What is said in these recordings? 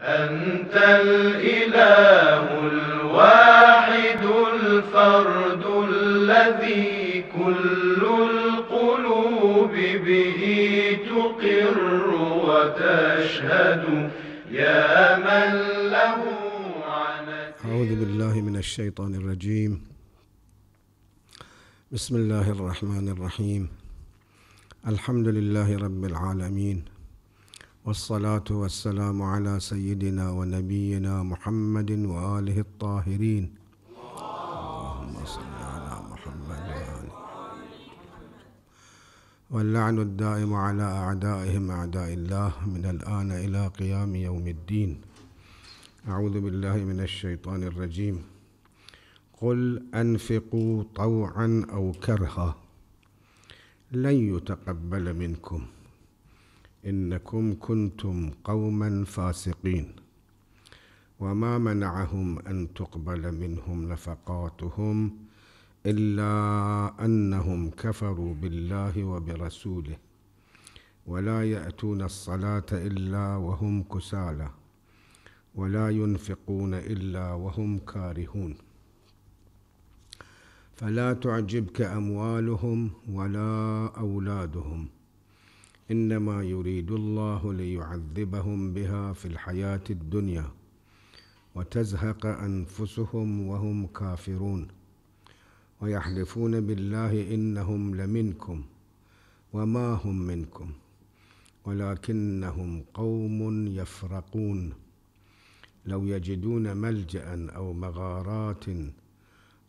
أنت الإله الواحد الفرد الذي كل القلوب به تقر وتشهد يا من له أعوذ بالله من الشيطان الرجيم بسم الله الرحمن الرحيم الحمد لله رب العالمين والصلاة والسلام على سيدنا ونبينا محمد وآله الطاهرين اللهم صل على محمد وآله واللعن الدائم على أعدائهم أعداء الله من الآن إلى قيام يوم الدين أعوذ بالله من الشيطان الرجيم قل أنفقوا طوعا أو كرها لن يتقبل منكم انكم كنتم قوما فاسقين وما منعهم ان تقبل منهم نفقاتهم الا انهم كفروا بالله وبرسوله ولا ياتون الصلاه الا وهم كسالى ولا ينفقون الا وهم كارهون فلا تعجبك اموالهم ولا اولادهم انما يريد الله ليعذبهم بها في الحياه الدنيا وتزهق انفسهم وهم كافرون ويحلفون بالله انهم لمنكم وما هم منكم ولكنهم قوم يفرقون لو يجدون ملجا او مغارات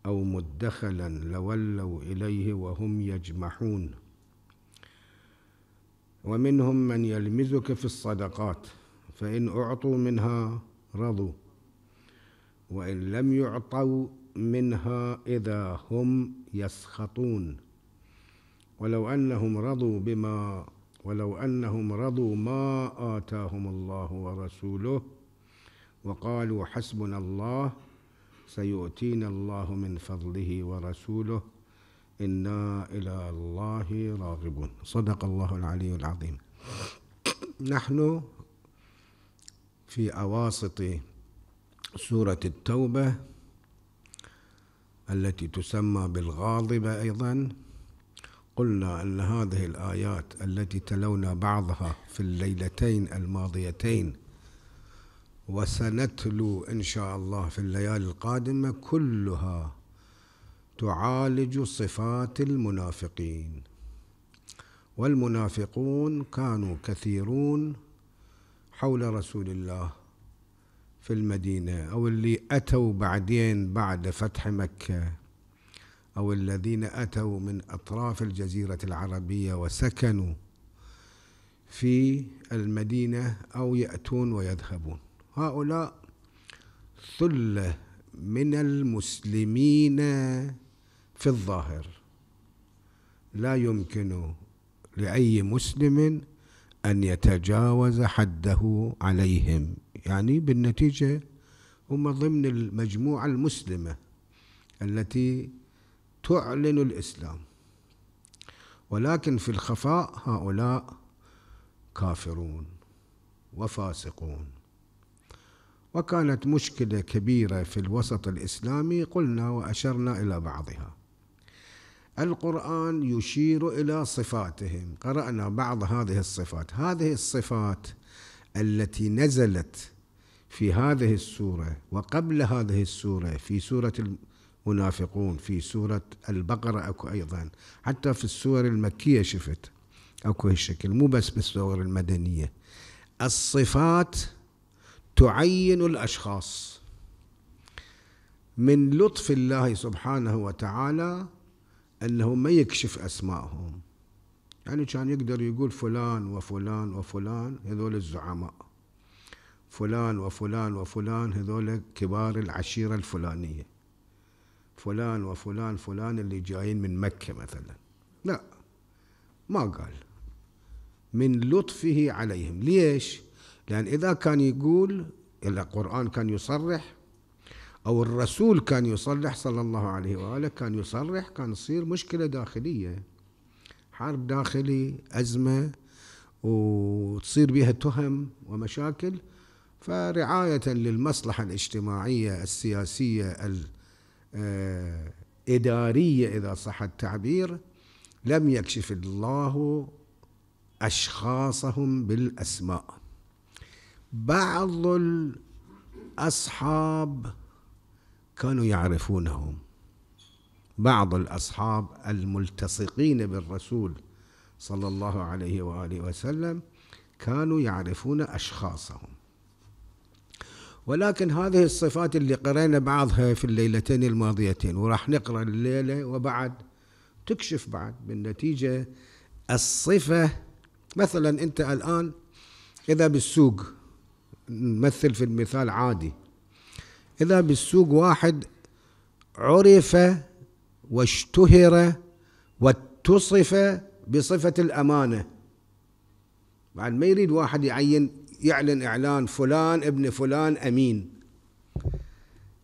او مدخلا لولوا اليه وهم يجمحون ومنهم من يلمزك في الصدقات فإن أعطوا منها رضوا وإن لم يعطوا منها إذا هم يسخطون ولو أنهم رضوا بما ولو أنهم رضوا ما آتاهم الله ورسوله وقالوا حسبنا الله سيؤتينا الله من فضله ورسوله إنا إلى الله راغبون صدق الله العلي العظيم نحن في أواسط سورة التوبة التي تسمى بالغاضبة أيضا قلنا أن هذه الآيات التي تلونا بعضها في الليلتين الماضيتين وسنتلو إن شاء الله في الليالي القادمة كلها تعالج صفات المنافقين والمنافقون كانوا كثيرون حول رسول الله في المدينة أو اللي أتوا بعدين بعد فتح مكة أو الذين أتوا من أطراف الجزيرة العربية وسكنوا في المدينة أو يأتون ويذهبون هؤلاء ثلة من المسلمين في الظاهر لا يمكن لأي مسلم أن يتجاوز حده عليهم يعني بالنتيجة هم ضمن المجموعة المسلمة التي تعلن الإسلام ولكن في الخفاء هؤلاء كافرون وفاسقون وكانت مشكلة كبيرة في الوسط الإسلامي قلنا وأشرنا إلى بعضها القرآن يشير إلى صفاتهم قرأنا بعض هذه الصفات هذه الصفات التي نزلت في هذه السورة وقبل هذه السورة في سورة المنافقون في سورة البقرة أكو أيضا حتى في السور المكية شفت أكو الشكل مو بس بالسور المدنية الصفات تعين الأشخاص من لطف الله سبحانه وتعالى أنه ما يكشف أسمائهم يعني كان يقدر يقول فلان وفلان وفلان هذول الزعماء فلان وفلان وفلان هذول كبار العشيرة الفلانية فلان وفلان فلان اللي جايين من مكة مثلا لا ما قال من لطفه عليهم ليش؟ لأن إذا كان يقول القرآن كان يصرح أو الرسول كان يصرح صلى الله عليه وآله كان يصرح كان تصير مشكلة داخلية حرب داخلي أزمة وتصير بها تهم ومشاكل فرعاية للمصلحة الاجتماعية السياسية الإدارية آه، إذا صح التعبير لم يكشف الله أشخاصهم بالأسماء بعض الأصحاب كانوا يعرفونهم بعض الأصحاب الملتصقين بالرسول صلى الله عليه وآله وسلم كانوا يعرفون أشخاصهم ولكن هذه الصفات اللي قرأنا بعضها في الليلتين الماضيتين وراح نقرأ الليلة وبعد تكشف بعد بالنتيجة الصفة مثلا أنت الآن إذا بالسوق نمثل في المثال عادي إذا بالسوق واحد عرف واشتهر واتصف بصفة الأمانة بعد ما يريد واحد يعين يعلن إعلان فلان ابن فلان أمين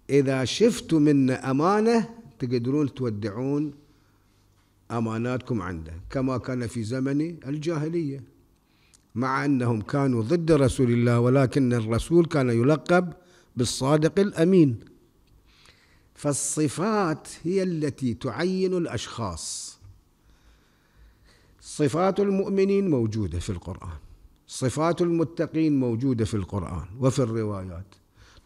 إذا شفتوا منه أمانة تقدرون تودعون أماناتكم عنده كما كان في زمن الجاهلية مع أنهم كانوا ضد رسول الله ولكن الرسول كان يلقب بالصادق الامين فالصفات هي التي تعين الاشخاص صفات المؤمنين موجوده في القران صفات المتقين موجوده في القران وفي الروايات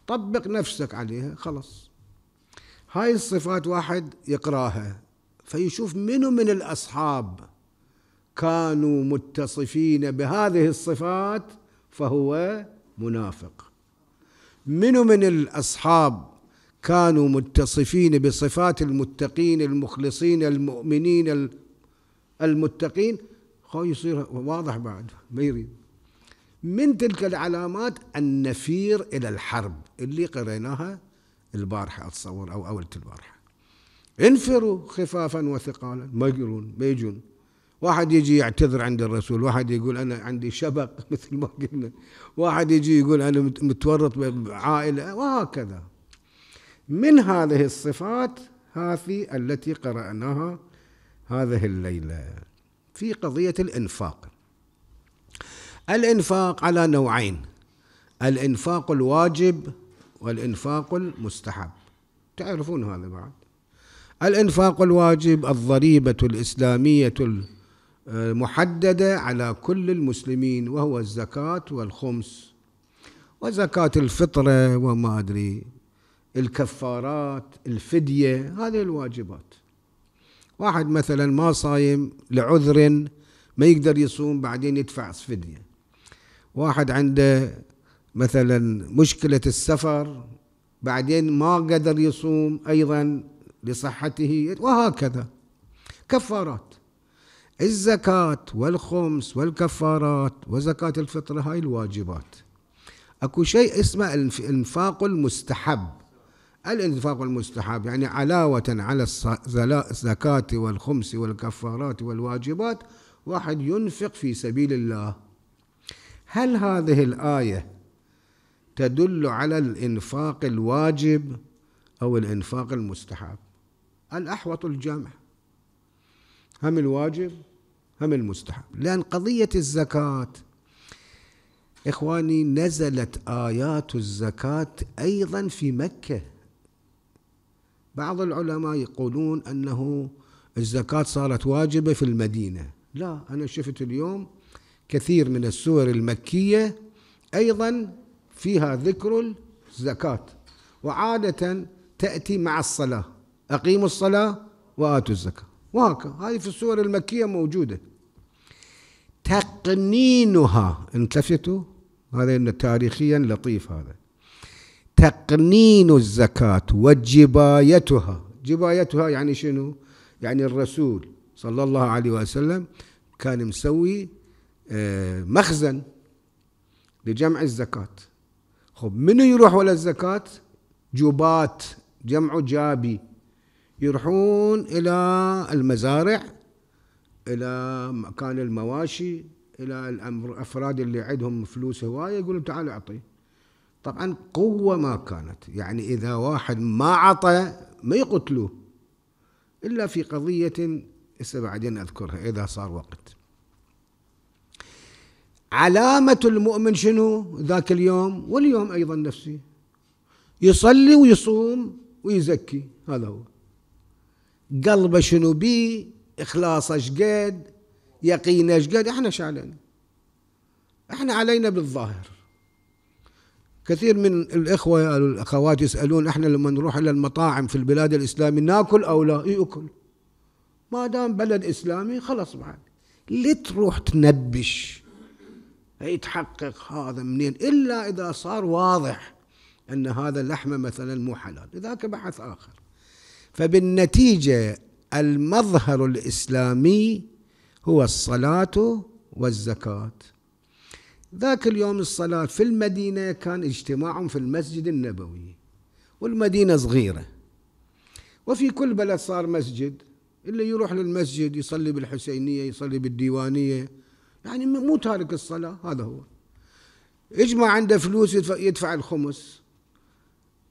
طبق نفسك عليها خلاص هاي الصفات واحد يقراها فيشوف منو من الاصحاب كانوا متصفين بهذه الصفات فهو منافق منو من الأصحاب كانوا متصفين بصفات المتقين المخلصين المؤمنين المتقين خو يصير واضح بعد ما يريد من تلك العلامات النفير إلى الحرب اللي قريناها البارحة أتصور أو أولة البارحة انفروا خفافا وثقالا ما يقولون ما يجون واحد يجي يعتذر عند الرسول واحد يقول أنا عندي شبق مثل ما قلنا واحد يجي يقول أنا متورط بعائلة وهكذا من هذه الصفات هذه التي قرأناها هذه الليلة في قضية الإنفاق الإنفاق على نوعين الإنفاق الواجب والإنفاق المستحب تعرفون هذا بعد الإنفاق الواجب الضريبة الإسلامية محددة على كل المسلمين وهو الزكاة والخمس وزكاة الفطرة وما أدري الكفارات الفدية هذه الواجبات واحد مثلا ما صايم لعذر ما يقدر يصوم بعدين يدفع فدية واحد عنده مثلا مشكلة السفر بعدين ما قدر يصوم أيضا لصحته وهكذا كفارات الزكاة والخمس والكفارات وزكاة الفطرة هاي الواجبات اكو شيء اسمه الانفاق المستحب الانفاق المستحب يعني علاوة على الزكاة والخمس والكفارات والواجبات واحد ينفق في سبيل الله هل هذه الآية تدل على الانفاق الواجب أو الانفاق المستحب الأحوط الجمع هم الواجب هم المستحب لأن قضية الزكاة إخواني نزلت آيات الزكاة أيضا في مكة بعض العلماء يقولون أنه الزكاة صارت واجبة في المدينة لا أنا شفت اليوم كثير من السور المكية أيضا فيها ذكر الزكاة وعادة تأتي مع الصلاة أقيموا الصلاة وآتوا الزكاة واقع هذه في الصور المكية موجودة تقنينها انتفتوا هذا إن تاريخيا لطيف هذا تقنين الزكاة وجبايتها جبايتها يعني شنو يعني الرسول صلى الله عليه وسلم كان مسوي آه، مخزن لجمع الزكاة خب منو يروح ولا الزكاة جبات جمع جابي يروحون إلى المزارع إلى مكان المواشي إلى الأفراد اللي عندهم فلوس هواية يقول تعال أعطي طبعا قوة ما كانت يعني إذا واحد ما عطى ما يقتلوه إلا في قضية هسه بعدين أذكرها إذا صار وقت علامة المؤمن شنو ذاك اليوم واليوم أيضا نفسي يصلي ويصوم ويزكي هذا هو قلبه شنو بيه إخلاصه شقد يقينه شقد إحنا شعلنا إحنا علينا بالظاهر كثير من الإخوة الأخوات يسألون إحنا لما نروح إلى المطاعم في البلاد الإسلامية ناكل أو لا يأكل ما دام بلد إسلامي خلاص بعد ليه تروح تنبش يتحقق هذا منين إلا إذا صار واضح أن هذا اللحمة مثلا مو حلال اذاك بحث آخر فبالنتيجة المظهر الإسلامي هو الصلاة والزكاة ذاك اليوم الصلاة في المدينة كان اجتماع في المسجد النبوي والمدينة صغيرة وفي كل بلد صار مسجد اللي يروح للمسجد يصلي بالحسينية يصلي بالديوانية يعني مو تارك الصلاة هذا هو يجمع عنده فلوس يدفع الخمس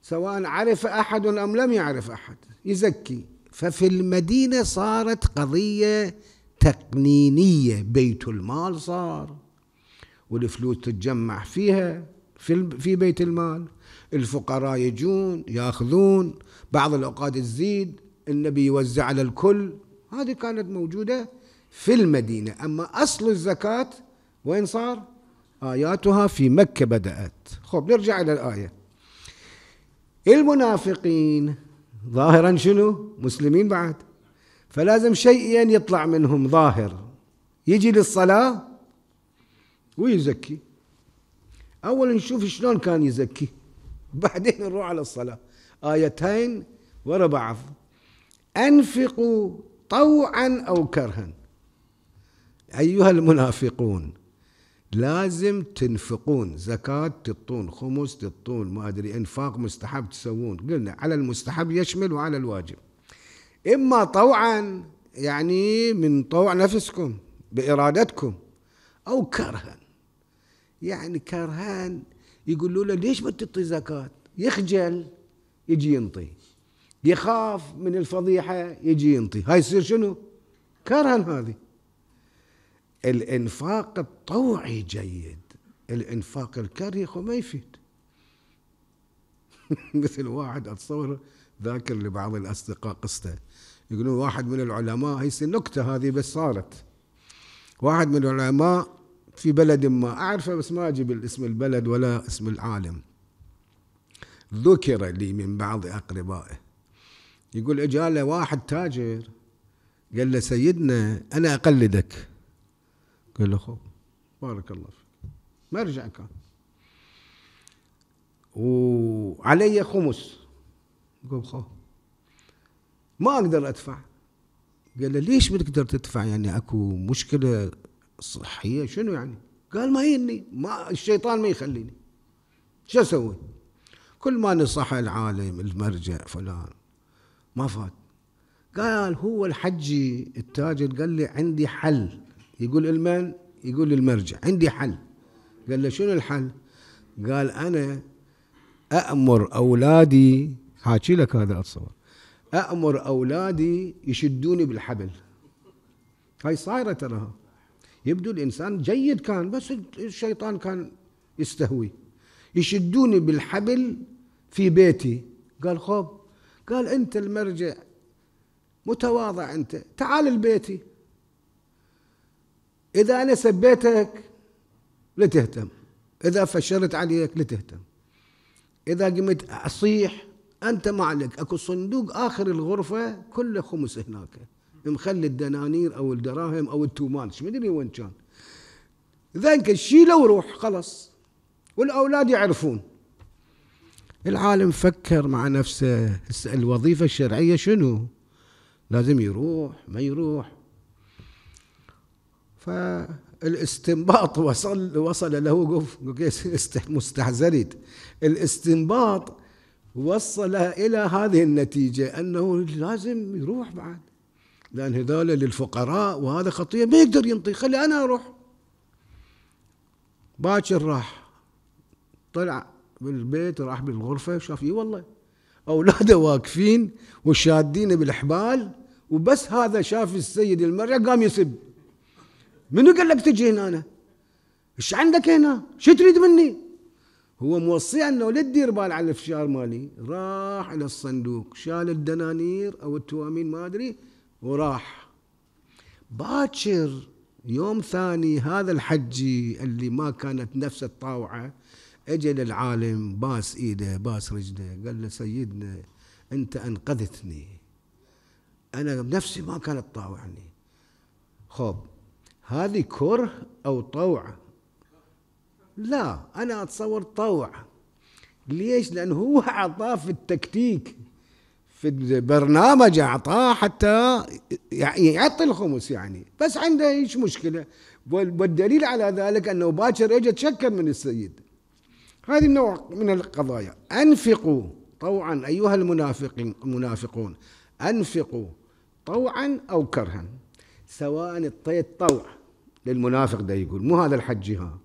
سواء عرف أحد أم لم يعرف أحد يزكي ففي المدينة صارت قضية تقنينية بيت المال صار والفلوس تتجمع فيها في في بيت المال الفقراء يجون ياخذون بعض الاوقات تزيد النبي يوزع على الكل هذه كانت موجوده في المدينه اما اصل الزكاه وين صار؟ اياتها في مكه بدات خب نرجع الى الايه المنافقين ظاهرا شنو مسلمين بعد فلازم شيئين يطلع منهم ظاهر يجي للصلاة ويزكي أولا نشوف شلون كان يزكي بعدين نروح على الصلاة آيتين ورا بعض أنفقوا طوعا أو كرها أيها المنافقون لازم تنفقون زكاة تطون خمس تطون ما أدري إنفاق مستحب تسوون قلنا على المستحب يشمل وعلى الواجب إما طوعا يعني من طوع نفسكم بإرادتكم أو كرها يعني كرهان يقولوا له ليش ما تعطي زكاة يخجل يجي ينطي يخاف من الفضيحة يجي ينطي هاي يصير شنو كرها هذه الإنفاق الطوعي جيد الإنفاق الكريخ ما يفيد مثل واحد أتصور ذاكر لبعض الأصدقاء قصته يقولون واحد من العلماء هي نكتة هذه بس صارت واحد من العلماء في بلد ما أعرفه بس ما أجيب اسم البلد ولا اسم العالم ذكر لي من بعض أقربائه يقول اجى له واحد تاجر قال له سيدنا أنا أقلدك قال له خب بارك الله فيك مرجع كان وعلي خمس قال خو ما اقدر ادفع قال له ليش ما تقدر تدفع يعني اكو مشكله صحيه شنو يعني؟ قال ما يني ما الشيطان ما يخليني شو اسوي؟ كل ما نصح العالم المرجع فلان ما فات قال هو الحجي التاجر قال لي عندي حل يقول المن يقول للمرجع عندي حل قال له شنو الحل قال أنا أأمر أولادي حاكي لك هذا أتصور أأمر أولادي يشدوني بالحبل هاي صايرة تراها يبدو الإنسان جيد كان بس الشيطان كان يستهوي يشدوني بالحبل في بيتي قال خب قال أنت المرجع متواضع أنت تعال لبيتي إذا أنا سبيتك لتهتم إذا فشرت عليك لتهتم إذا قمت أصيح أنت ما عليك أكو صندوق آخر الغرفة كله خمس هناك مخلي الدنانير أو الدراهم أو التومان شو مدري وين كان ذنك شيله وروح خلص والأولاد يعرفون العالم فكر مع نفسه الوظيفة الشرعية شنو لازم يروح ما يروح فالاستنباط وصل وصل له مستحزرت الاستنباط وصل إلى هذه النتيجة أنه لازم يروح بعد لأن هذول للفقراء وهذا خطية ما يقدر ينطي خلي أنا أروح باكر راح طلع بالبيت راح بالغرفة شاف إي والله أولاده واقفين وشادين بالحبال وبس هذا شاف السيد المرجع قام يسب منو قال لك تجي هنا أنا؟ ايش عندك هنا؟ شو تريد مني؟ هو موصي انه لا تدير بال على الفشار مالي، راح الى الصندوق، شال الدنانير او التوامين ما ادري وراح. باكر يوم ثاني هذا الحجي اللي ما كانت نفس الطاوعه اجى للعالم باس ايده باس رجله قال له سيدنا انت انقذتني انا نفسي ما كانت طاوعني خوب هذه كره أو طوع لا أنا أتصور طوع ليش لأنه هو أعطاه في التكتيك في البرنامج أعطاه حتى يعطي الخمس يعني بس عنده ايش مشكلة والدليل على ذلك أنه باكر اجى تشكر من السيد هذه النوع من القضايا أنفقوا طوعا أيها المنافقين المنافقون أنفقوا طوعا أو كرها سواء اعطيت طوع للمنافق ده يقول مو هذا الحج ها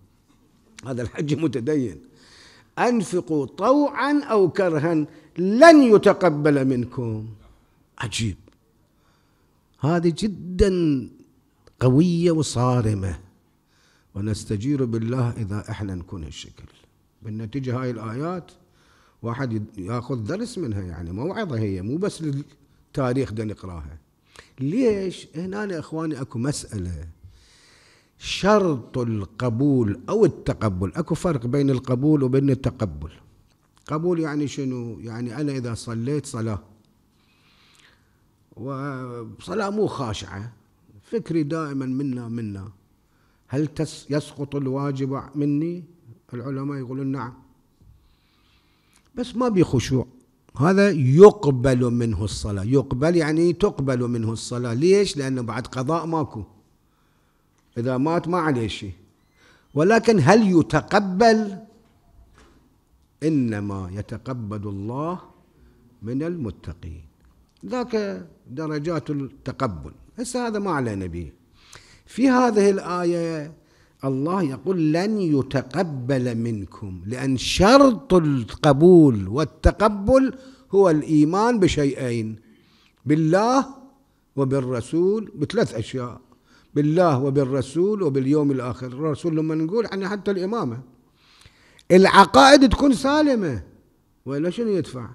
هذا الحج متدين أنفقوا طوعا أو كرها لن يتقبل منكم عجيب هذه جدا قوية وصارمة ونستجير بالله إذا إحنا نكون هالشكل بالنتيجة هاي الآيات واحد ياخذ درس منها يعني موعظة هي مو بس للتاريخ ده نقراها ليش هنا يا إخواني أكو مسألة شرط القبول أو التقبل أكو فرق بين القبول وبين التقبل قبول يعني شنو يعني أنا إذا صليت صلاة وصلاة مو خاشعة فكري دائما منا منا هل يسقط الواجب مني العلماء يقولون نعم بس ما بخشوع هذا يقبل منه الصلاة يقبل يعني تقبل منه الصلاة ليش لأنه بعد قضاء ماكو إذا مات ما عليه شيء ولكن هل يتقبل إنما يتقبل الله من المتقين ذاك درجات التقبل هسه هذا ما علينا به في هذه الآية الله يقول لن يتقبل منكم لأن شرط القبول والتقبل هو الإيمان بشيئين بالله وبالرسول بثلاث أشياء بالله وبالرسول وباليوم الآخر الرسول لما نقول عنه حتى الإمامة العقائد تكون سالمة ولا شنو يدفع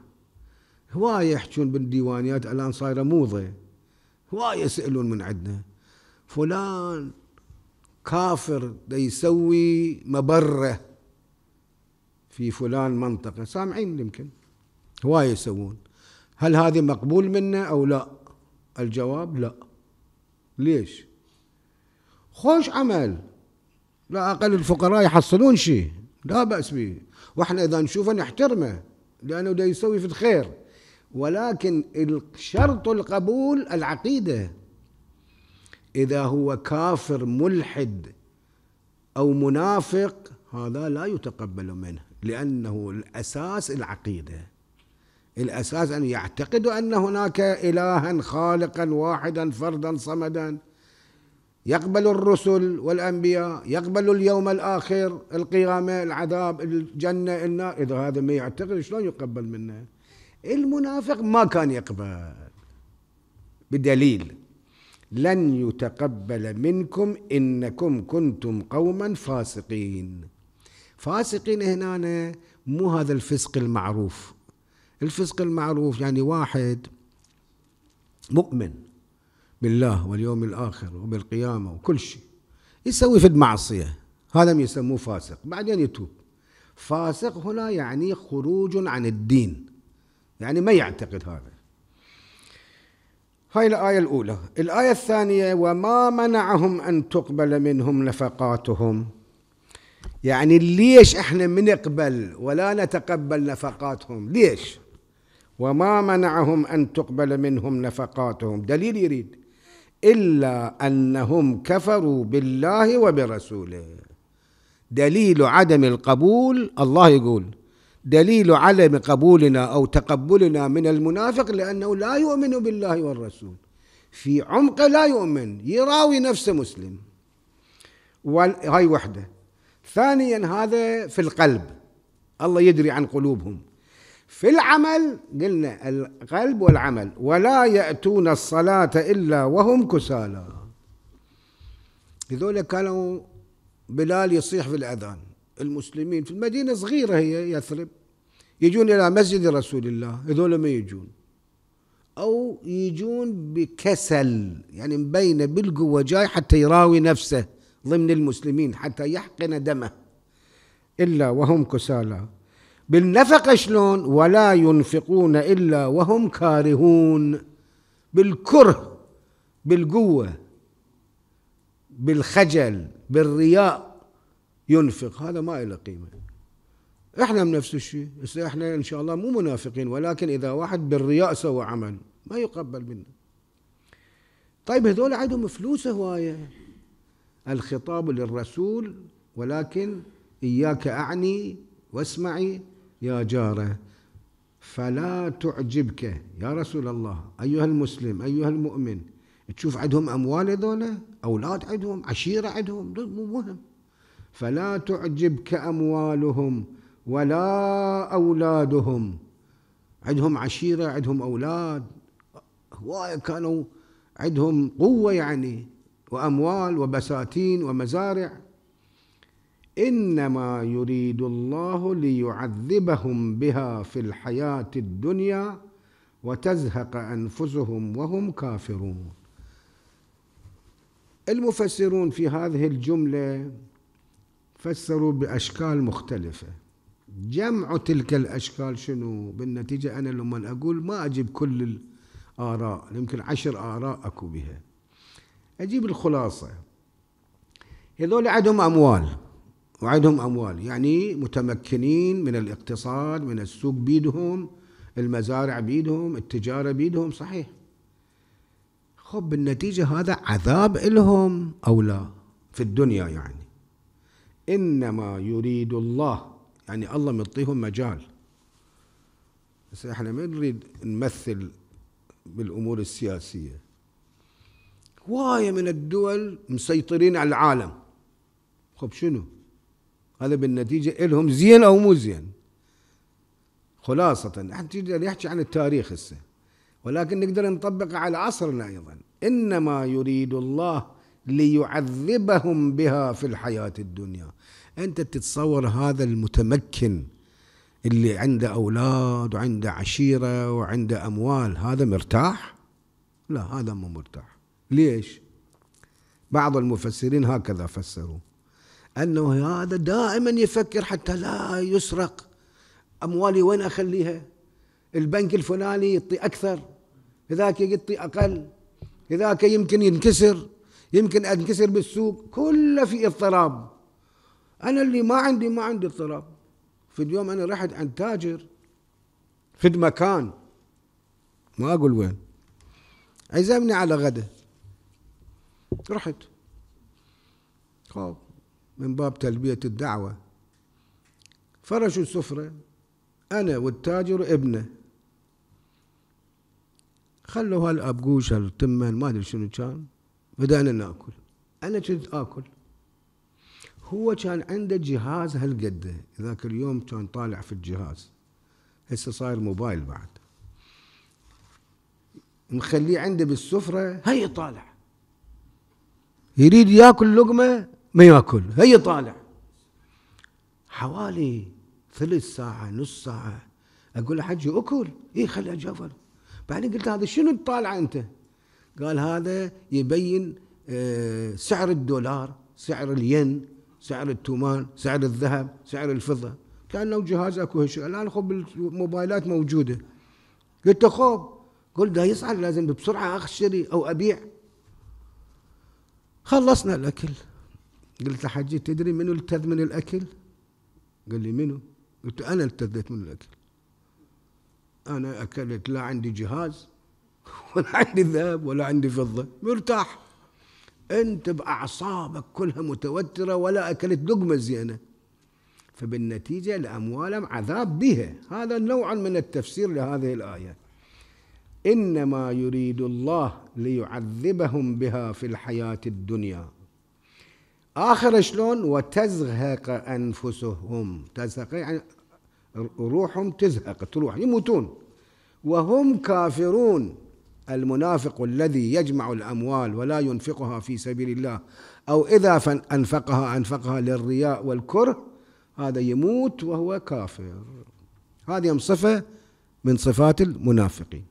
هواية يحجون بالديوانيات الآن صايرة موضة هواية يسألون من عندنا فلان كافر دا يسوي مبرة في فلان منطقة سامعين يمكن هواية يسوون هل هذه مقبول منا أو لا الجواب لا ليش خوش عمل لا اقل الفقراء يحصلون شيء لا باس به واحنا اذا نشوفه نحترمه لانه دا يسوي في الخير ولكن شرط القبول العقيده اذا هو كافر ملحد او منافق هذا لا يتقبل منه لانه الاساس العقيده الاساس ان يعتقد ان هناك الها خالقا واحدا فردا صمدا يقبل الرسل والأنبياء يقبل اليوم الآخر القيامة العذاب الجنة النار إذا هذا ما يعتقد شلون يقبل منه المنافق ما كان يقبل بدليل لن يتقبل منكم إنكم كنتم قوما فاسقين فاسقين هنا مو هذا الفسق المعروف الفسق المعروف يعني واحد مؤمن بالله واليوم الآخر وبالقيامة وكل شيء يسوي في المعصية هذا يسموه فاسق بعدين يتوب فاسق هنا يعني خروج عن الدين يعني ما يعتقد هذا هاي الآية الأولى الآية الثانية وما منعهم أن تقبل منهم نفقاتهم يعني ليش احنا منقبل ولا نتقبل نفقاتهم ليش وما منعهم أن تقبل منهم نفقاتهم دليل يريد إلا أنهم كفروا بالله وبرسوله دليل عدم القبول الله يقول دليل عدم قبولنا أو تقبلنا من المنافق لأنه لا يؤمن بالله والرسول في عمقه لا يؤمن يراوي نفسه مسلم وهاي وحده ثانيا هذا في القلب الله يدري عن قلوبهم في العمل قلنا القلب والعمل ولا يأتون الصلاة إلا وهم كسالى هذول كانوا بلال يصيح في الأذان المسلمين في المدينة صغيرة هي يثرب يجون إلى مسجد رسول الله هذول ما يجون أو يجون بكسل يعني مبينة بالقوة جاي حتى يراوي نفسه ضمن المسلمين حتى يحقن دمه إلا وهم كسالى بالنفقة شلون ولا ينفقون إلا وهم كارهون بالكره بالقوة بالخجل بالرياء ينفق هذا ما له قيمة احنا من نفس الشيء احنا ان شاء الله مو منافقين ولكن اذا واحد بالرياء سوى عمل ما يقبل منا طيب هذول عندهم فلوس هوايه الخطاب للرسول ولكن اياك اعني واسمعي يا جاره فلا تعجبك يا رسول الله أيها المسلم أيها المؤمن تشوف عندهم أموال هذول أولاد عندهم عشيرة عندهم مو مهم فلا تعجبك أموالهم ولا أولادهم عندهم عشيرة عندهم أولاد هواية كانوا عندهم قوة يعني وأموال وبساتين ومزارع انما يريد الله ليعذبهم بها في الحياه الدنيا وتزهق انفسهم وهم كافرون المفسرون في هذه الجمله فسروا باشكال مختلفه جمع تلك الاشكال شنو بالنتيجه انا لما اقول ما اجيب كل الاراء يمكن عشر اراء اكو بها اجيب الخلاصه هذول عندهم اموال وعندهم أموال يعني متمكنين من الاقتصاد من السوق بيدهم المزارع بيدهم التجارة بيدهم صحيح خب بالنتيجة هذا عذاب إلهم أو لا في الدنيا يعني إنما يريد الله يعني الله معطيهم مجال بس احنا ما نريد نمثل بالأمور السياسية هواية من الدول مسيطرين على العالم خب شنو هذا بالنتيجة إلهم زين أو مو زين خلاصة نقدر يحكي عن التاريخ هسه ولكن نقدر نطبقه على عصرنا أيضا إنما يريد الله ليعذبهم بها في الحياة الدنيا أنت تتصور هذا المتمكن اللي عنده أولاد وعنده عشيرة وعنده أموال هذا مرتاح؟ لا هذا مو مرتاح ليش؟ بعض المفسرين هكذا فسروا أنه هذا دائما يفكر حتى لا يسرق أموالي وين أخليها البنك الفلاني يعطي أكثر هذاك يعطي أقل هذاك يمكن ينكسر يمكن أنكسر بالسوق كله في اضطراب أنا اللي ما عندي ما عندي اضطراب في اليوم أنا رحت عند تاجر في مكان ما أقول وين عزمني على غدا رحت خاب من باب تلبية الدعوة فرشوا السفرة أنا والتاجر ابنه خلوا هالأبقوش هالتمن ما أدري شنو كان بدأنا ناكل أنا كنت آكل هو كان عنده جهاز هالقده ذاك اليوم كان طالع في الجهاز هسه صاير موبايل بعد مخليه عنده بالسفرة هي طالع يريد ياكل لقمة ما ياكل هي طالع حوالي ثلث ساعة نص ساعة أقول له حجي أكل اي خلي أجافل بعدين قلت هذا شنو تطالع أنت قال هذا يبين آه، سعر الدولار سعر الين سعر التومان سعر الذهب سعر الفضة كان لو جهاز اكو هالشيء الان خب الموبايلات موجوده قلت خوب قلت ده يصعد لازم بسرعه اشتري او ابيع خلصنا الاكل قلت له حجي تدري منو التذ من الأكل قال لي منو قلت أنا التذيت من الأكل أنا أكلت لا عندي جهاز ولا عندي ذهب ولا عندي فضة مرتاح أنت بأعصابك كلها متوترة ولا أكلت لقمة زينة فبالنتيجة لأموالهم عذاب بها هذا نوع من التفسير لهذه الآية إنما يريد الله ليعذبهم بها في الحياة الدنيا آخر شلون وتزهق أنفسهم تزهق يعني روحهم تزهق تروح يموتون وهم كافرون المنافق الذي يجمع الأموال ولا ينفقها في سبيل الله أو إذا أنفقها أنفقها للرياء والكره هذا يموت وهو كافر هذه صفة من صفات المنافقين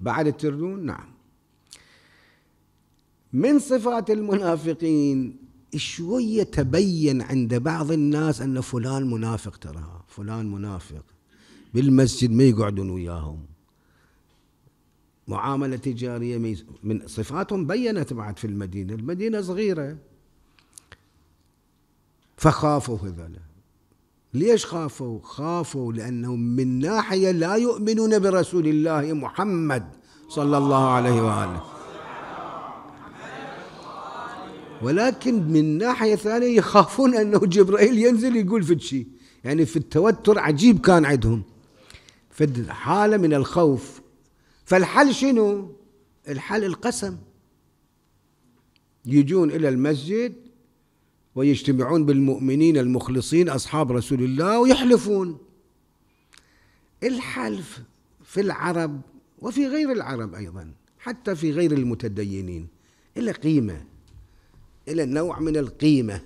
بعد التردون نعم من صفات المنافقين شوية تبين عند بعض الناس أن فلان منافق ترى فلان منافق بالمسجد ما يقعدون وياهم معاملة تجارية من صفاتهم بينت بعد في المدينة المدينة صغيرة فخافوا هذول ليش خافوا خافوا لأنهم من ناحية لا يؤمنون برسول الله محمد صلى الله عليه وآله ولكن من ناحية ثانية يخافون أنه جبرائيل ينزل يقول في شيء يعني في التوتر عجيب كان عندهم في حالة من الخوف فالحل شنو الحل القسم يجون إلى المسجد ويجتمعون بالمؤمنين المخلصين أصحاب رسول الله ويحلفون الحلف في العرب وفي غير العرب أيضا حتى في غير المتدينين إلى قيمة إلى نوع من القيمة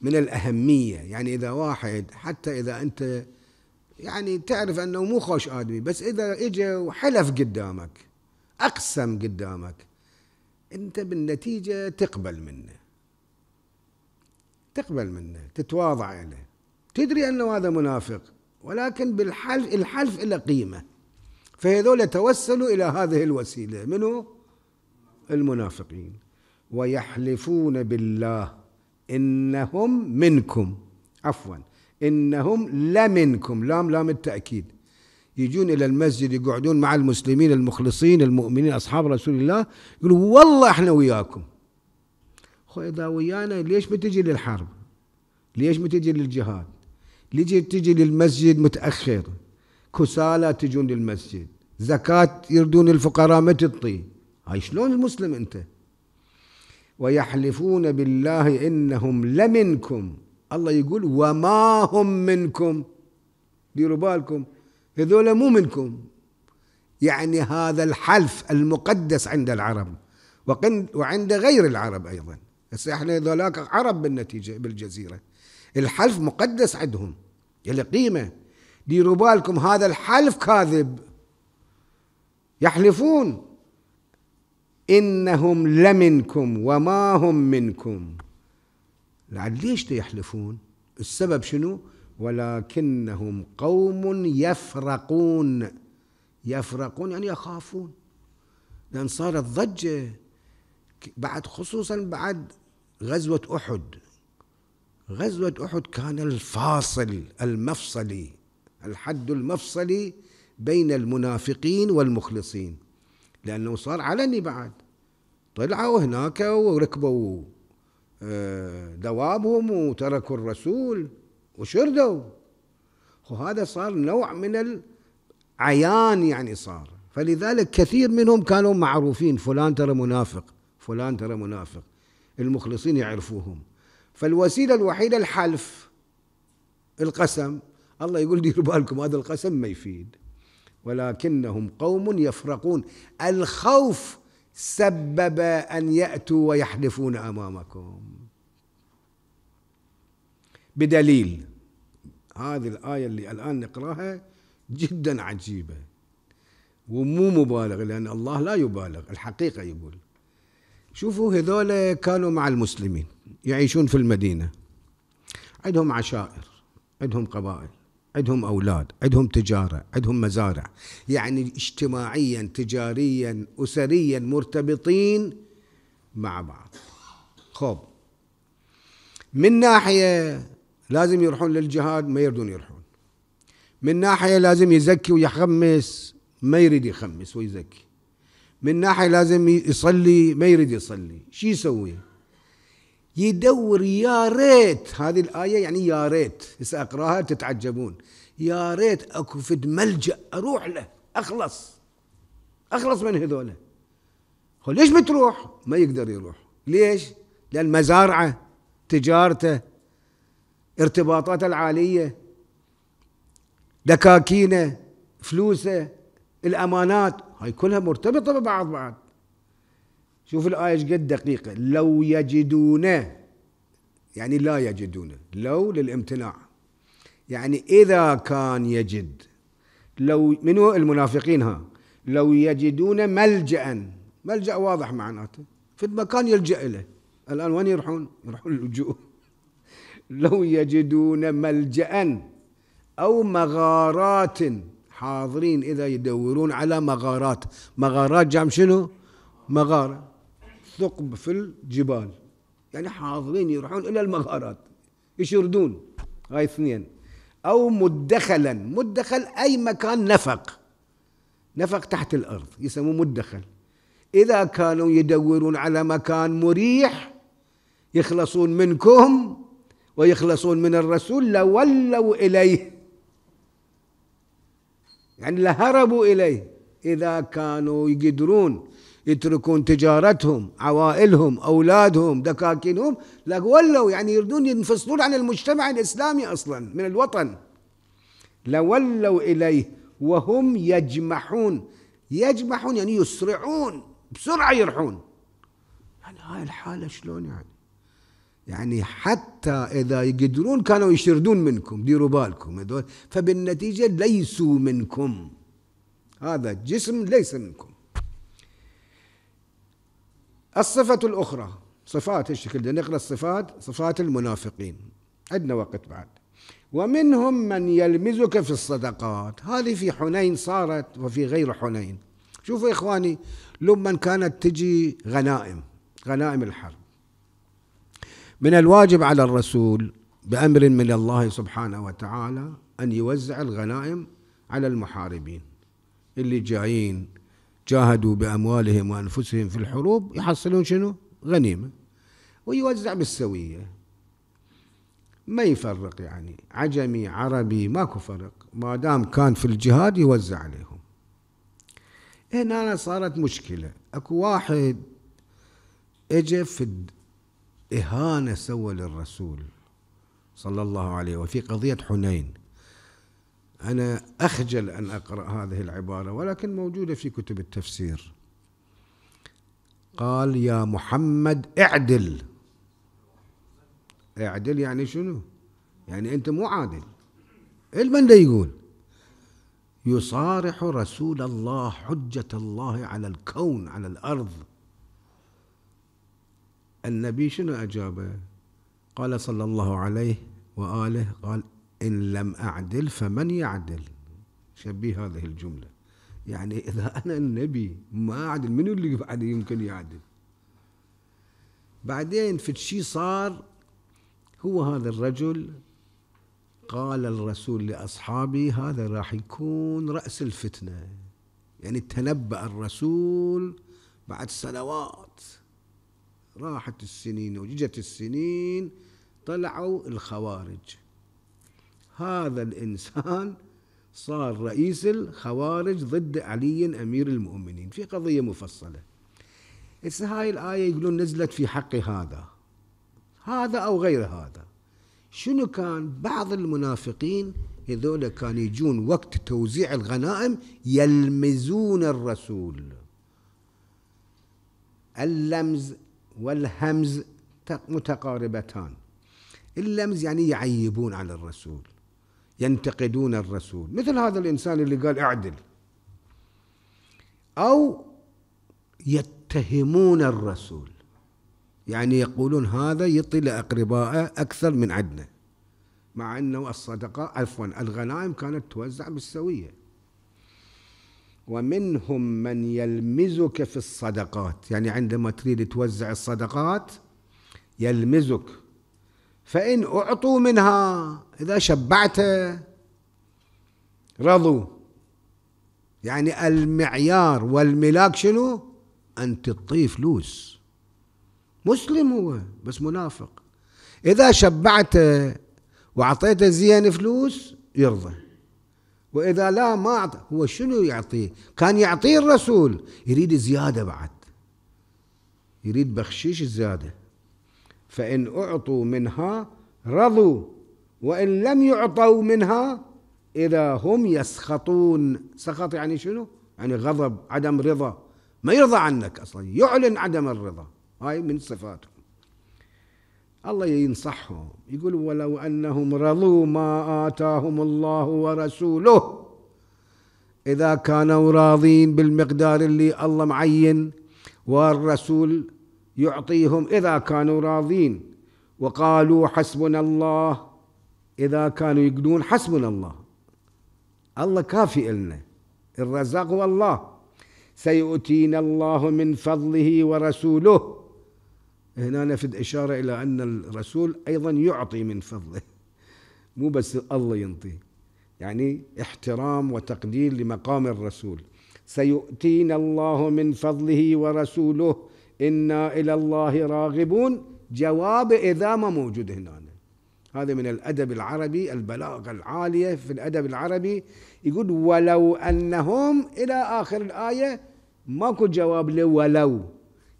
من الأهمية يعني إذا واحد حتى إذا أنت يعني تعرف أنه مو خوش آدمي بس إذا إجا وحلف قدامك أقسم قدامك أنت بالنتيجة تقبل منه تقبل منه تتواضع له تدري أنه هذا منافق ولكن بالحلف الحلف له قيمة فهذول توسلوا إلى هذه الوسيلة منو المنافقين ويحلفون بالله إنهم منكم عفوا إنهم لمنكم لام لام التأكيد يجون إلى المسجد يقعدون مع المسلمين المخلصين المؤمنين أصحاب رسول الله يقولوا والله إحنا وياكم خو إذا ويانا ليش بتجي للحرب ليش بتجي للجهاد ليش تجي للمسجد متأخر كسالى تجون للمسجد زكاة يردون الفقراء ما تعطي هاي شلون المسلم أنت ويحلفون بالله إنهم لمنكم الله يقول وما هم منكم ديروا بالكم هذول مو منكم يعني هذا الحلف المقدس عند العرب وعند غير العرب أيضا هسه احنا ذولاك عرب بالنتيجة بالجزيرة الحلف مقدس عندهم يلي قيمة ديروا بالكم هذا الحلف كاذب يحلفون إنهم لمنكم وما هم منكم لعل ليش يحلفون السبب شنو ولكنهم قوم يفرقون يفرقون يعني يخافون لأن صارت ضجة بعد خصوصا بعد غزوة أحد غزوة أحد كان الفاصل المفصلي الحد المفصلي بين المنافقين والمخلصين لأنه صار علني بعد طلعوا هناك وركبوا آه، دوابهم وتركوا الرسول وشردوا وهذا صار نوع من العيان يعني صار فلذلك كثير منهم كانوا معروفين فلان ترى منافق فلان ترى منافق المخلصين يعرفوهم فالوسيلة الوحيدة الحلف القسم الله يقول ديروا بالكم هذا القسم ما يفيد ولكنهم قوم يفرقون الخوف سبب ان ياتوا ويحلفون امامكم بدليل هذه الايه اللي الان نقراها جدا عجيبه ومو مبالغ لان الله لا يبالغ الحقيقه يقول شوفوا هذول كانوا مع المسلمين يعيشون في المدينه عندهم عشائر عندهم قبائل عندهم أولاد عندهم تجارة عندهم مزارع يعني اجتماعيا تجاريا أسريا مرتبطين مع بعض خب من ناحية لازم يروحون للجهاد ما يردون يروحون من ناحية لازم يزكي ويخمس ما يريد يخمس ويزكي من ناحية لازم يصلي ما يريد يصلي شو يسوي يدور يا ريت هذه الآية يعني يا ريت هسه أقراها تتعجبون يا ريت أكو فد ملجأ أروح له أخلص أخلص من هذولا هو ليش بتروح ما يقدر يروح ليش لأن مزارعه تجارته ارتباطاته العالية دكاكينه فلوسه الأمانات هاي كلها مرتبطة ببعض بعض شوف الآية قد دقيقة لو يجدونه يعني لا يجدونه لو للامتناع يعني إذا كان يجد لو من هو المنافقين ها لو يجدون ملجأ ملجأ واضح معناته في مكان يلجأ له الآن وين يروحون يروحون اللجوء لو يجدون ملجأ أو مغارات حاضرين إذا يدورون على مغارات مغارات جام شنو مغارة ثقب في الجبال يعني حاضرين يروحون إلى المغارات يشردون هاي اثنين أو مدخلا مدخل أي مكان نفق نفق تحت الأرض يسموه مدخل إذا كانوا يدورون على مكان مريح يخلصون منكم ويخلصون من الرسول لولوا إليه يعني لهربوا إليه إذا كانوا يقدرون يتركون تجارتهم عوائلهم أولادهم دكاكينهم لولوا يعني يردون ينفصلون عن المجتمع الإسلامي أصلا من الوطن لولوا إليه وهم يجمحون يجمحون يعني يسرعون بسرعة يرحون يعني هاي الحالة شلون يعني يعني حتى إذا يقدرون كانوا يشردون منكم ديروا بالكم هذول فبالنتيجة ليسوا منكم هذا الجسم ليس منكم الصفة الأخرى صفات الشكل ده نقرأ الصفات صفات المنافقين عندنا وقت بعد ومنهم من يلمزك في الصدقات هذه في حنين صارت وفي غير حنين شوفوا إخواني لما كانت تجي غنائم غنائم الحرب من الواجب على الرسول بأمر من الله سبحانه وتعالى أن يوزع الغنائم على المحاربين اللي جايين جاهدوا بأموالهم وأنفسهم في الحروب يحصلون شنو؟ غنيمة ويوزع بالسوية ما يفرق يعني عجمي عربي ماكو فرق ما دام كان في الجهاد يوزع عليهم هنا صارت مشكلة اكو واحد اجى في إهانة سوى للرسول صلى الله عليه وفي قضية حنين أنا أخجل أن أقرأ هذه العبارة ولكن موجودة في كتب التفسير قال يا محمد اعدل اعدل يعني شنو يعني أنت مو عادل المن ده يقول يصارح رسول الله حجة الله على الكون على الأرض النبي شنو أجابه قال صلى الله عليه وآله قال إن لم أعدل فمن يعدل شبيه هذه الجملة يعني إذا أنا النبي ما أعدل من اللي بعد يمكن يعدل بعدين في شي صار هو هذا الرجل قال الرسول لأصحابه هذا راح يكون رأس الفتنة يعني تنبأ الرسول بعد سنوات راحت السنين وجت السنين طلعوا الخوارج هذا الإنسان صار رئيس الخوارج ضد علي أمير المؤمنين في قضية مفصلة هسه هاي الآية يقولون نزلت في حق هذا هذا أو غير هذا شنو كان بعض المنافقين هذول كانوا يجون وقت توزيع الغنائم يلمزون الرسول اللمز والهمز متقاربتان اللمز يعني يعيبون على الرسول ينتقدون الرسول مثل هذا الإنسان اللي قال اعدل أو يتهمون الرسول يعني يقولون هذا يطي لأقربائه أكثر من عدنا مع أنه الصدقة عفوا الغنائم كانت توزع بالسوية ومنهم من يلمزك في الصدقات يعني عندما تريد توزع الصدقات يلمزك فإن أعطوا منها إذا شبعته رضوا يعني المعيار والملاك شنو أن تعطيه فلوس مسلم هو بس منافق إذا شبعته وأعطيته زين فلوس يرضى وإذا لا ما أعطى هو شنو يعطيه كان يعطيه الرسول يريد زيادة بعد يريد بخشيش زيادة فإن أعطوا منها رضوا وإن لم يعطوا منها إذا هم يسخطون سخط يعني شنو؟ يعني غضب عدم رضا ما يرضى عنك أصلا يعلن عدم الرضا هاي من صفاته الله ينصحهم يقول ولو أنهم رضوا ما آتاهم الله ورسوله إذا كانوا راضين بالمقدار اللي الله معين والرسول يعطيهم إذا كانوا راضين وقالوا حسبنا الله إذا كانوا يقولون حسبنا الله الله كافي إلنا الرزاق هو الله سيؤتينا الله من فضله ورسوله هنا نفد إشارة إلى أن الرسول أيضا يعطي من فضله مو بس الله ينطي يعني احترام وتقدير لمقام الرسول سيؤتينا الله من فضله ورسوله إنا إلى الله راغبون جواب إذا ما موجود هنا هذا من الأدب العربي البلاغة العالية في الأدب العربي يقول ولو أنهم إلى آخر الآية ماكو جواب لولو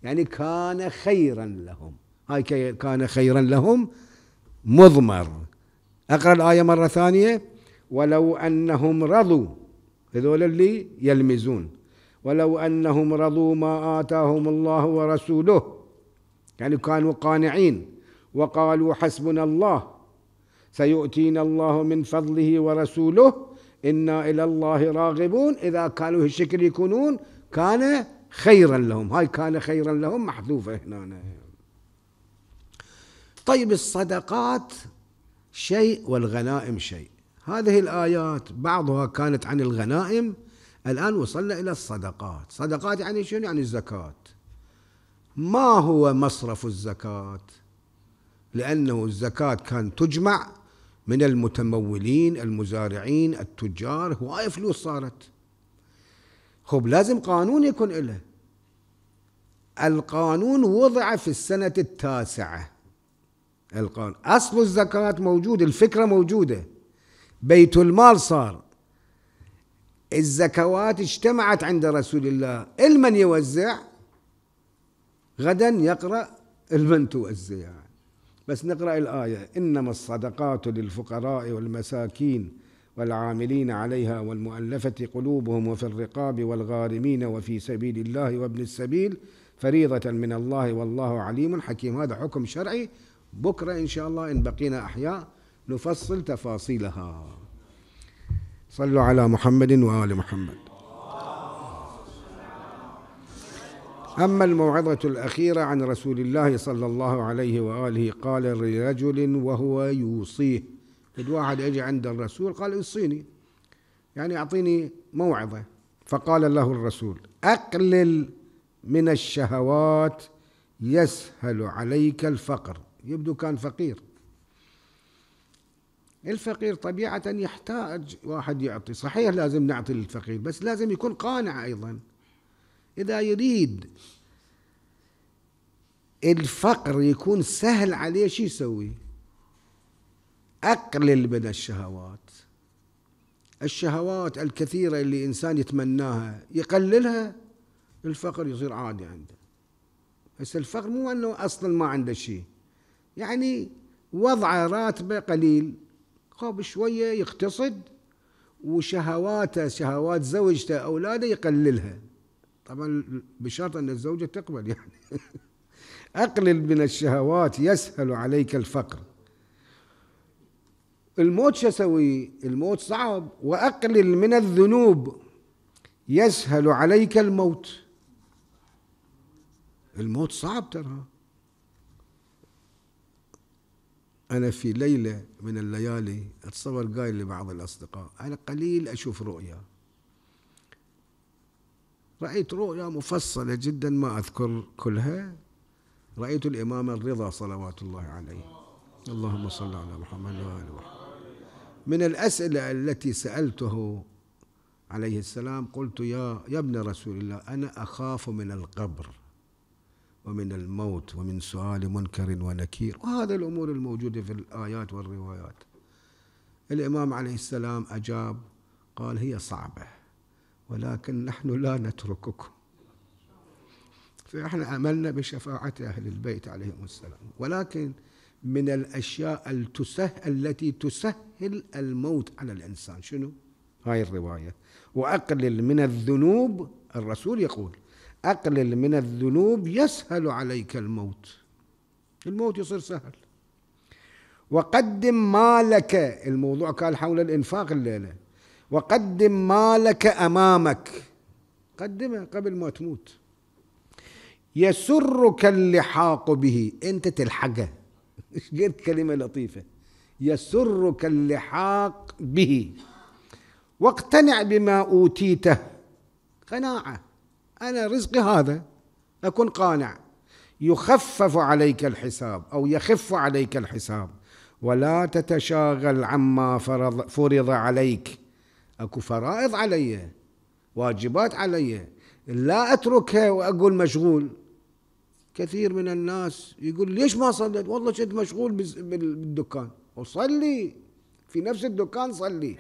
يعني كان خيرا لهم هاي كان خيرا لهم مضمر اقرا الايه مره ثانيه ولو انهم رضوا هذول اللي يلمزون ولو أنهم رضوا ما آتاهم الله ورسوله يعني كانوا قانعين وقالوا حسبنا الله سيؤتينا الله من فضله ورسوله إنا إلى الله راغبون إذا كانوا هالشكل يكونون كان خيرا لهم هاي كان خيرا لهم محذوفة هنا طيب الصدقات شيء والغنائم شيء هذه الآيات بعضها كانت عن الغنائم الآن وصلنا إلى الصدقات صدقات يعني شنو يعني الزكاة ما هو مصرف الزكاة لأنه الزكاة كان تجمع من المتمولين المزارعين التجار هواية فلوس صارت خب لازم قانون يكون له القانون وضع في السنة التاسعة القانون أصل الزكاة موجود الفكرة موجودة بيت المال صار الزكوات اجتمعت عند رسول الله المن يوزع غدا يقرأ المن توزع بس نقرأ الآية إنما الصدقات للفقراء والمساكين والعاملين عليها والمؤلفة قلوبهم وفي الرقاب والغارمين وفي سبيل الله وابن السبيل فريضة من الله والله عليم حكيم هذا حكم شرعي بكرة إن شاء الله إن بقينا أحياء نفصل تفاصيلها صلوا على محمد وآل محمد أما الموعظة الأخيرة عن رسول الله صلى الله عليه وآله قال لرجل وهو يوصيه قد واحد أجي عند الرسول قال يوصيني يعني أعطيني موعظة فقال له الرسول أقلل من الشهوات يسهل عليك الفقر يبدو كان فقير الفقير طبيعة يحتاج واحد يعطي صحيح لازم نعطي للفقير بس لازم يكون قانع أيضا إذا يريد الفقر يكون سهل عليه شو يسوي أقلل من الشهوات الشهوات الكثيرة اللي الإنسان يتمناها يقللها الفقر يصير عادي عنده بس الفقر مو أنه أصلا ما عنده شيء يعني وضعه راتبه قليل غاب شوية يقتصد وشهواته شهوات زوجته أولاده يقللها طبعا بشرط أن الزوجة تقبل يعني أقلل من الشهوات يسهل عليك الفقر الموت شو أسوي الموت صعب وأقلل من الذنوب يسهل عليك الموت الموت صعب ترى أنا في ليلة من الليالي أتصور قايل لبعض الأصدقاء أنا قليل أشوف رؤيا رأيت رؤيا مفصلة جدا ما أذكر كلها رأيت الإمام الرضا صلوات الله عليه اللهم صل على محمد وآل محمد من الأسئلة التي سألته عليه السلام قلت يا يا ابن رسول الله أنا أخاف من القبر ومن الموت ومن سؤال منكر ونكير وهذا الأمور الموجودة في الآيات والروايات الإمام عليه السلام أجاب قال هي صعبة ولكن نحن لا نترككم فإحنا عملنا بشفاعة أهل البيت عليهم السلام ولكن من الأشياء التي تسهل الموت على الإنسان شنو؟ هاي الرواية وأقلل من الذنوب الرسول يقول أقلل من الذنوب يسهل عليك الموت الموت يصير سهل وقدم مالك الموضوع كان حول الإنفاق الليلة وقدم مالك أمامك قدمه قبل ما تموت يسرك اللحاق به انت تلحقه ايش قد كلمه لطيفه يسرك اللحاق به واقتنع بما اوتيته قناعه أنا رزقي هذا أكون قانع يخفف عليك الحساب أو يخف عليك الحساب ولا تتشاغل عما فرض, فرض عليك أكو فرائض علي واجبات علي لا أتركها وأقول مشغول كثير من الناس يقول ليش ما صليت والله كنت مشغول بالدكان وصلي في نفس الدكان صلي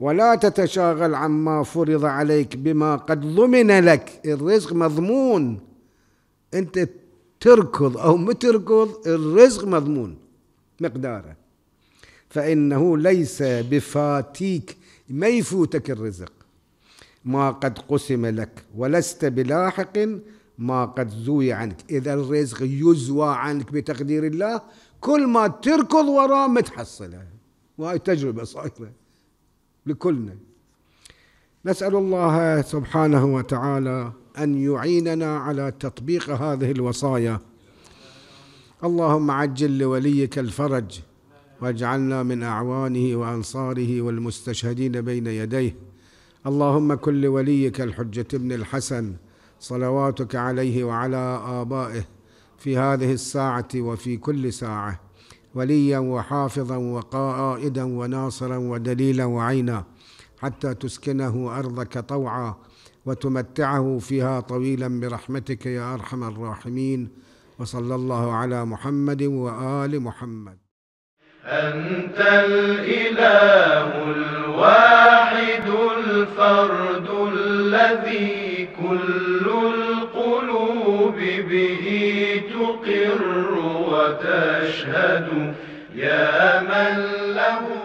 ولا تتشاغل عما فرض عليك بما قد ضمن لك الرزق مضمون انت تركض او ما تركض الرزق مضمون مقداره فانه ليس بفاتيك ما يفوتك الرزق ما قد قسم لك ولست بلاحق ما قد زوي عنك اذا الرزق يزوى عنك بتقدير الله كل ما تركض وراه متحصله وهاي تجربه صايره لكلنا نسأل الله سبحانه وتعالى أن يعيننا على تطبيق هذه الوصايا اللهم عجل لوليك الفرج واجعلنا من أعوانه وأنصاره والمستشهدين بين يديه اللهم كن لوليك الحجة ابن الحسن صلواتك عليه وعلى آبائه في هذه الساعة وفي كل ساعة وليا وحافظا وقائدا وناصرا ودليلا وعينا حتى تسكنه ارضك طوعا وتمتعه فيها طويلا برحمتك يا ارحم الراحمين وصلى الله على محمد وال محمد انت الاله الواحد الفرد الذي كل القلوب به وتشهد يا من له